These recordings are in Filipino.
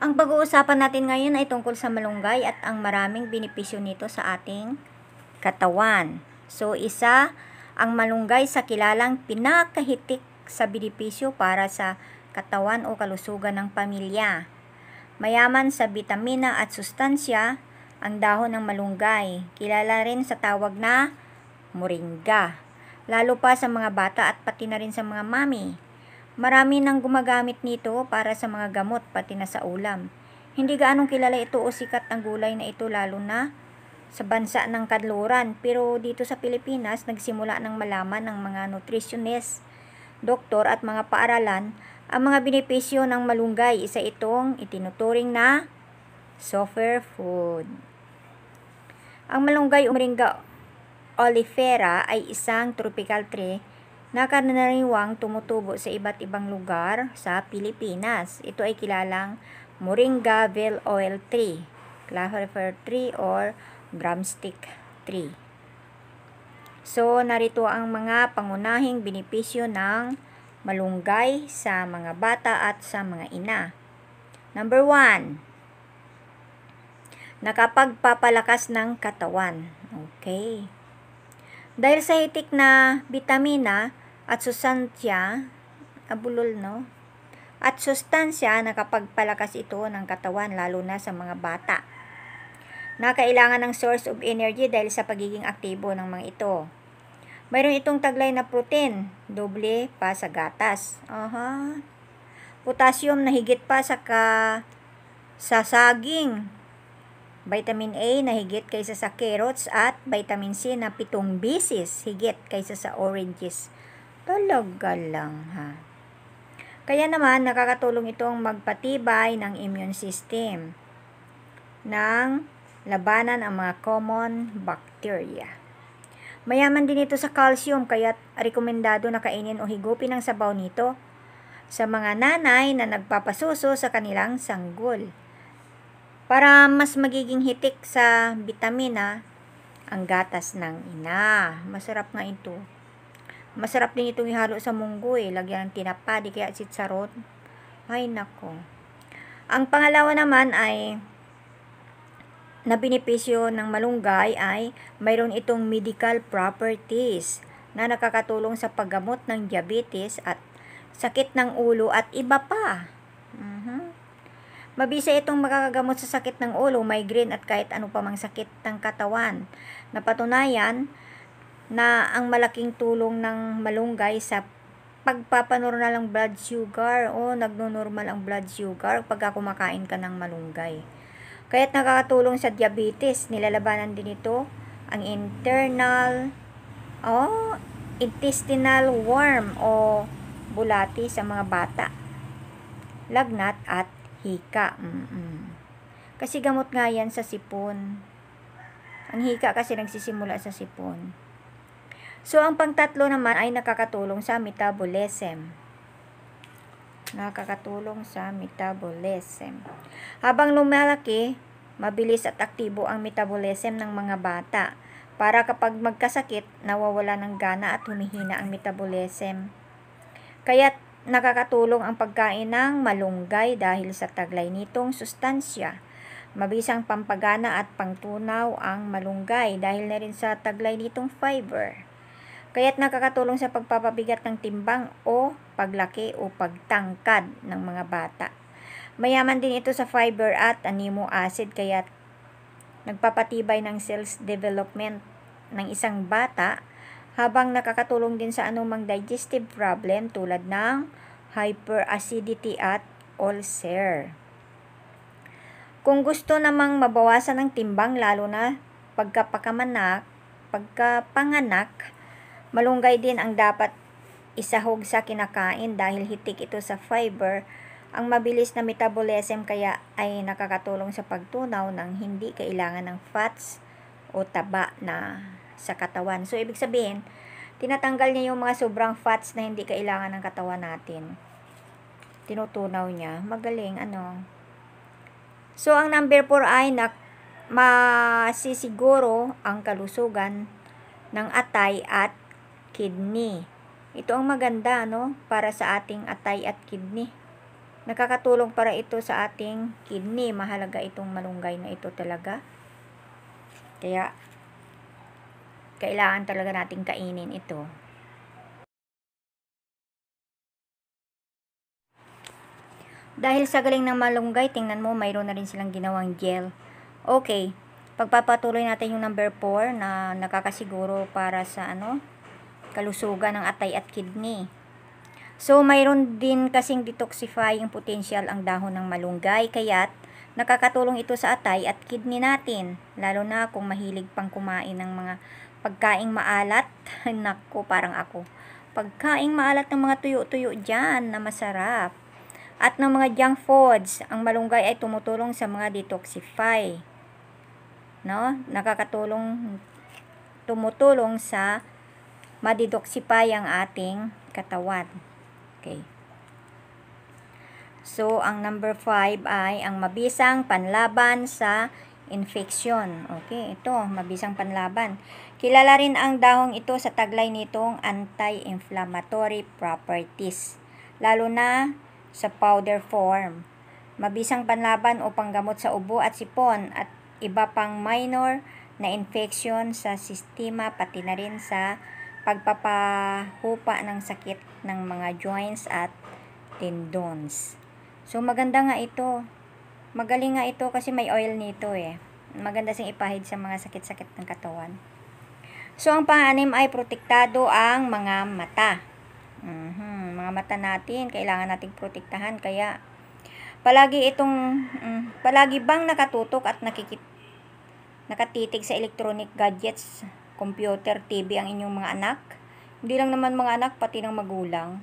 Ang pag-uusapan natin ngayon ay tungkol sa malunggay at ang maraming benepisyo nito sa ating katawan. So, isa ang malunggay sa kilalang pinakahitik sa benepisyo para sa katawan o kalusugan ng pamilya. Mayaman sa bitamina at sustansya, ang dahon ng malunggay, kilala rin sa tawag na moringa, lalo pa sa mga bata at pati na rin sa mga mami. Marami nang gumagamit nito para sa mga gamot pati na sa ulam. Hindi gaanong kilala ito o sikat ang gulay na ito lalo na sa bansa ng kadluran. Pero dito sa Pilipinas, nagsimula ng malaman ng mga nutritionist, doktor at mga paaralan ang mga benepisyo ng malunggay. Isa itong itinuturing na sofer food. Ang malunggay o moringa olifera ay isang tropical tree na nakanariwang tumutubo sa iba't ibang lugar sa Pilipinas. Ito ay kilalang Moringa Veil Oil Tree, Clavifer Tree or Drumstick Tree. So, narito ang mga pangunahing benepisyo ng malunggay sa mga bata at sa mga ina. Number 1. Nakapagpapalakas ng katawan. Okay. Dahil sa hitik na bitamina, at sustansya, abulol no? At sustansya nakapagpalakas ito ng katawan lalo na sa mga bata. Nakailangan ng source of energy dahil sa pagiging aktibo ng mga ito. Mayroon itong taglay na protein, doble pa sa gatas. Aha. Uh-huh. Potassium na higit pa sa ka sa saging. Vitamin A na higit kaysa sa carrots at vitamin C na pitong bisis higit kaysa sa oranges. Talaga lang ha. Kaya naman, nakakatulong itong magpatibay ng immune system ng labanan ang mga common bacteria. Mayaman din ito sa calcium kaya rekomendado na kainin o higupin ang sabaw nito sa mga nanay na nagpapasuso sa kanilang sanggol para mas magiging hitik sa vitamina, ang gatas ng ina. Masarap nga ito. Masarap din itong ihalo sa munggo eh. Lagyan ng tinapa, di kaya chicharon. Ay, nako. Ang pangalawa naman ay na binipisyo ng malunggay ay mayroon itong medical properties na nakakatulong sa paggamot ng diabetes at sakit ng ulo at iba pa. Mm-hmm. Mabisa itong makakagamot sa sakit ng ulo, migraine at kahit ano pa mang sakit ng katawan. Napatunayan na ang malaking tulong ng malunggay sa pagpapanormal ng blood sugar o nagnonormal ang blood sugar pagka kumakain ka ng malunggay. Kaya't nakakatulong sa diabetes, nilalabanan din ito ang internal o oh, intestinal worm o bulati sa mga bata. Lagnat at hika. Mm-mm. Kasi gamot nga yan sa sipon. Ang hika kasi nagsisimula sa sipon. So, ang pangtatlo naman ay nakakatulong sa metabolism. Nakakatulong sa metabolism. Habang lumalaki, mabilis at aktibo ang metabolism ng mga bata para kapag magkasakit, nawawala ng gana at humihina ang metabolism. Kaya nakakatulong ang pagkain ng malunggay dahil sa taglay nitong sustansya. Mabisang pampagana at pangtunaw ang malunggay dahil na rin sa taglay nitong fiber kaya't nakakatulong sa pagpapabigat ng timbang o paglaki o pagtangkad ng mga bata. Mayaman din ito sa fiber at amino acid kaya nagpapatibay ng cells development ng isang bata habang nakakatulong din sa anumang digestive problem tulad ng hyperacidity at ulcer. Kung gusto namang mabawasan ang timbang lalo na pagkapakaman pagkapanganak, Malunggay din ang dapat isahog sa kinakain dahil hitik ito sa fiber. Ang mabilis na metabolism kaya ay nakakatulong sa pagtunaw ng hindi kailangan ng fats o taba na sa katawan. So, ibig sabihin, tinatanggal niya yung mga sobrang fats na hindi kailangan ng katawan natin. Tinutunaw niya. Magaling, ano. So, ang number 4 ay na masisiguro ang kalusugan ng atay at kidney. Ito ang maganda no para sa ating atay at kidney. Nakakatulong para ito sa ating kidney. Mahalaga itong malunggay na ito talaga. Kaya kailangan talaga nating kainin ito. Dahil sa galing ng malunggay, tingnan mo, mayroon na rin silang ginawang gel. Okay, pagpapatuloy natin yung number 4 na nakakasiguro para sa ano, kalusugan ng atay at kidney. So, mayroon din kasing detoxifying potential ang dahon ng malunggay, kaya't nakakatulong ito sa atay at kidney natin, lalo na kung mahilig pang kumain ng mga pagkaing maalat. Nako, parang ako. Pagkaing maalat ng mga tuyo-tuyo dyan na masarap. At ng mga junk foods, ang malunggay ay tumutulong sa mga detoxify. No? Nakakatulong tumutulong sa madidoxify ang ating katawan. Okay. So, ang number 5 ay ang mabisang panlaban sa infeksyon. Okay, ito, mabisang panlaban. Kilala rin ang dahong ito sa taglay nitong anti-inflammatory properties, lalo na sa powder form. Mabisang panlaban o panggamot sa ubo at sipon at iba pang minor na infeksyon sa sistema pati na rin sa pagpapahupa ng sakit ng mga joints at tendons. So maganda nga ito. Magaling nga ito kasi may oil nito eh. Maganda siyang ipahid sa mga sakit-sakit ng katawan. So ang panganim ay protektado ang mga mata. Mm-hmm. Mga mata natin, kailangan nating protektahan kaya palagi itong mm, palagi bang nakatutok at nakikit nakatitig sa electronic gadgets computer, TV ang inyong mga anak. Hindi lang naman mga anak, pati ng magulang.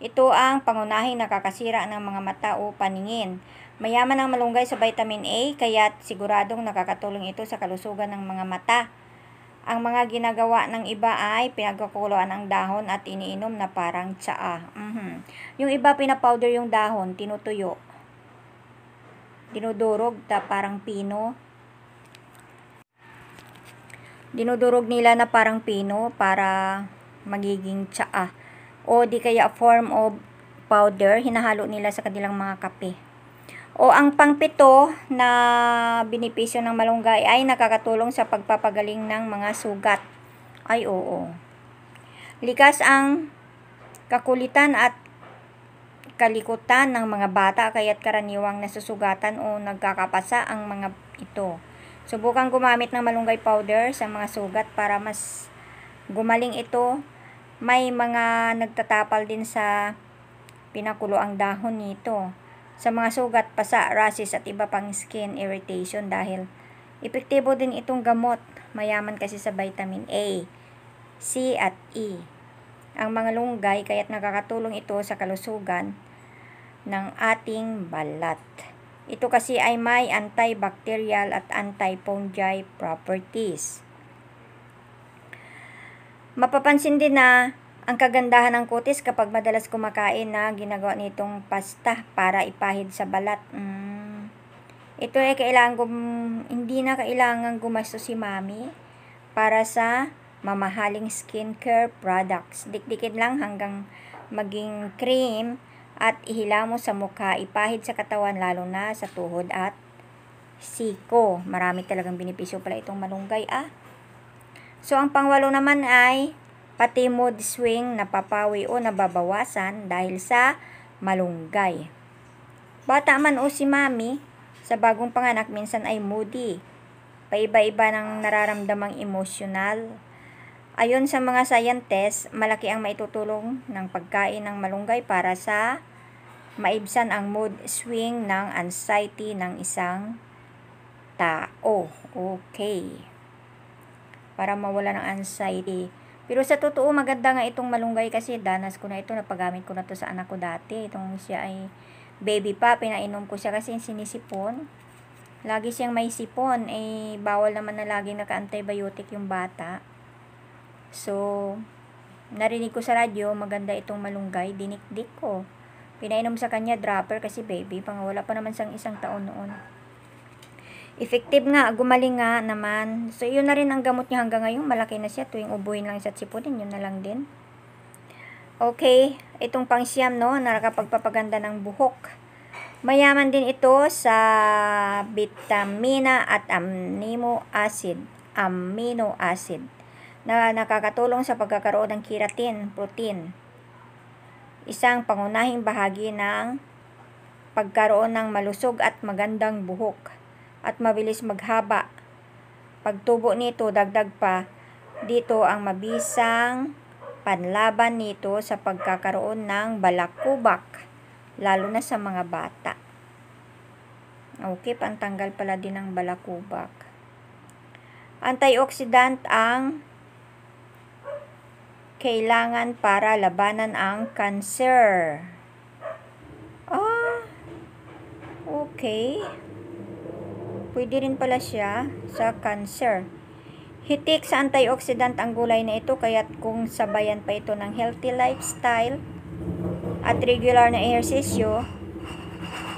Ito ang pangunahing nakakasira ng mga mata o paningin. Mayaman ang malunggay sa vitamin A, kaya siguradong nakakatulong ito sa kalusugan ng mga mata. Ang mga ginagawa ng iba ay pinagkukuluan ang dahon at iniinom na parang tsaa. Mm-hmm. Yung iba pinapowder yung dahon, tinutuyo. Dinudurog ta parang pino dinudurog nila na parang pino para magiging tsaa. O di kaya form of powder, hinahalo nila sa kanilang mga kape. O ang pangpito na binipisyo ng malunggay ay nakakatulong sa pagpapagaling ng mga sugat. Ay oo. Likas ang kakulitan at kalikutan ng mga bata kaya't karaniwang nasusugatan o nagkakapasa ang mga ito. Subukan gumamit ng malunggay powder sa mga sugat para mas gumaling ito. May mga nagtatapal din sa pinakulo ang dahon nito sa mga sugat, pasa, rashes at iba pang skin irritation dahil epektibo din itong gamot, mayaman kasi sa vitamin A, C at E. Ang mga lunggay kaya't nakakatulong ito sa kalusugan ng ating balat. Ito kasi ay may antibacterial at antifungi properties. Mapapansin din na ang kagandahan ng kutis kapag madalas kumakain na ginagawa nitong pasta para ipahid sa balat. Mm. Ito ay kailangan gum, hindi na kailangan gumasto si mami para sa mamahaling skincare products. Dikdikin lang hanggang maging cream at ihilamos sa mukha, ipahid sa katawan lalo na sa tuhod at siko. Marami talagang binipisyo pala itong malunggay ah. So ang pangwalo naman ay pati mood swing napapawi o nababawasan dahil sa malunggay. Bata man o si mami, sa bagong panganak minsan ay moody. Paiba-iba ng nararamdamang emosyonal Ayon sa mga scientists, malaki ang maitutulong ng pagkain ng malunggay para sa maibsan ang mood swing ng anxiety ng isang tao. Okay. Para mawala ng anxiety. Pero sa totoo, maganda nga itong malunggay kasi danas ko na ito. Napagamit ko na to sa anak ko dati. Itong siya ay baby pa. Pinainom ko siya kasi sinisipon. Lagi siyang may sipon. Eh, bawal naman na lagi naka-antibiotic yung bata. So, narinig ko sa radyo, maganda itong malunggay, dinikdik ko. Pinainom sa kanya dropper kasi baby, wala pa naman sang isang taon noon. Effective nga, gumaling nga naman. So, yun na rin ang gamot niya hanggang ngayon. Malaki na siya. Tuwing ubuhin lang sa sipunin, yun na lang din. Okay, itong pang pangsiyam, no, nakakapagpapaganda ng buhok. Mayaman din ito sa vitamina at amino acid. Amino acid na nakakatulong sa pagkakaroon ng keratin protein. Isang pangunahing bahagi ng pagkaroon ng malusog at magandang buhok at mabilis maghaba. Pagtubo nito dagdag pa dito ang mabisang panlaban nito sa pagkakaroon ng balakubak lalo na sa mga bata. Okay, pantanggal pala din ng balakubak. Antioxidant ang kailangan para labanan ang cancer. Ah, okay. Pwede rin pala siya sa cancer. Hitik sa antioxidant ang gulay na ito kaya't kung sabayan pa ito ng healthy lifestyle at regular na ehersisyo,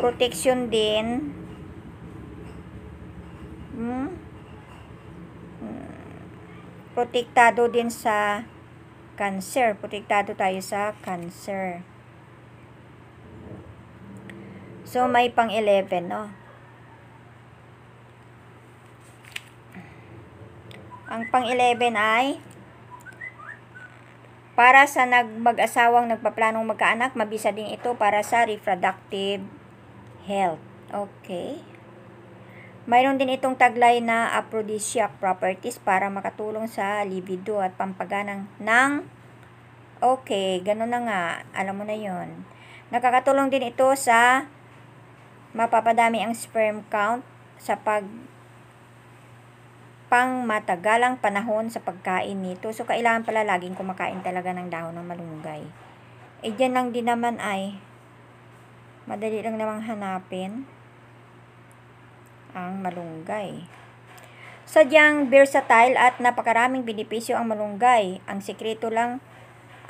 protection din. Hmm? hmm? Protektado din sa cancer. Protektado tayo sa cancer. So, may pang-11, no? Ang pang-11 ay para sa mag asawang nagpaplanong magkaanak, mabisa din ito para sa reproductive health. Okay. Mayroon din itong taglay na aphrodisiac properties para makatulong sa libido at pampaganang ng okay, ganun na nga, alam mo na yon. Nakakatulong din ito sa mapapadami ang sperm count sa pag pang matagalang panahon sa pagkain nito. So, kailangan pala laging kumakain talaga ng dahon ng malunggay. Eh, dyan lang din naman ay madali lang namang hanapin ang malunggay. Sadyang versatile at napakaraming benepisyo ang malunggay. Ang sikreto lang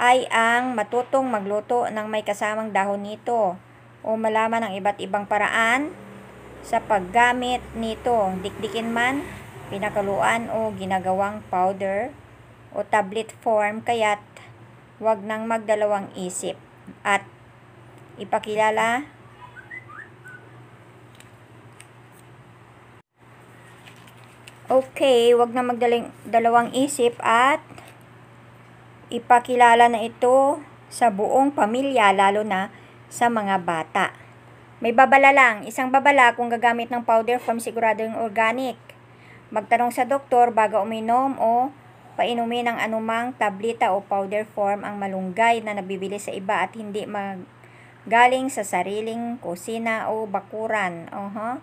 ay ang matutong magluto ng may kasamang dahon nito o malaman ang iba't ibang paraan sa paggamit nito. Dikdikin man, pinakaluan o ginagawang powder o tablet form kaya't wag nang magdalawang isip at ipakilala okay, wag na magdaling dalawang isip at ipakilala na ito sa buong pamilya lalo na sa mga bata. May babala lang, isang babala kung gagamit ng powder form sigurado yung organic. Magtanong sa doktor bago uminom o painumin ng anumang tablita o powder form ang malunggay na nabibili sa iba at hindi mag galing sa sariling kusina o bakuran. Uh-huh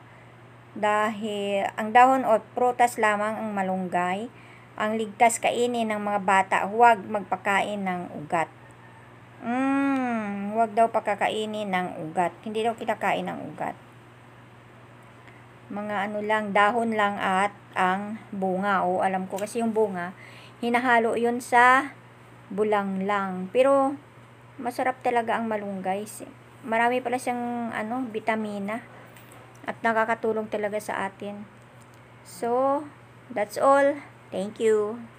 dahil ang dahon o prutas lamang ang malunggay. Ang ligtas kainin ng mga bata, huwag magpakain ng ugat. Mm, huwag daw pakakainin ng ugat. Hindi daw kinakain ng ugat. Mga ano lang, dahon lang at ang bunga. O alam ko kasi yung bunga, hinahalo yun sa bulang lang. Pero masarap talaga ang malunggay. Marami pala siyang ano, vitamina at nakakatulong talaga sa atin. So, that's all. Thank you.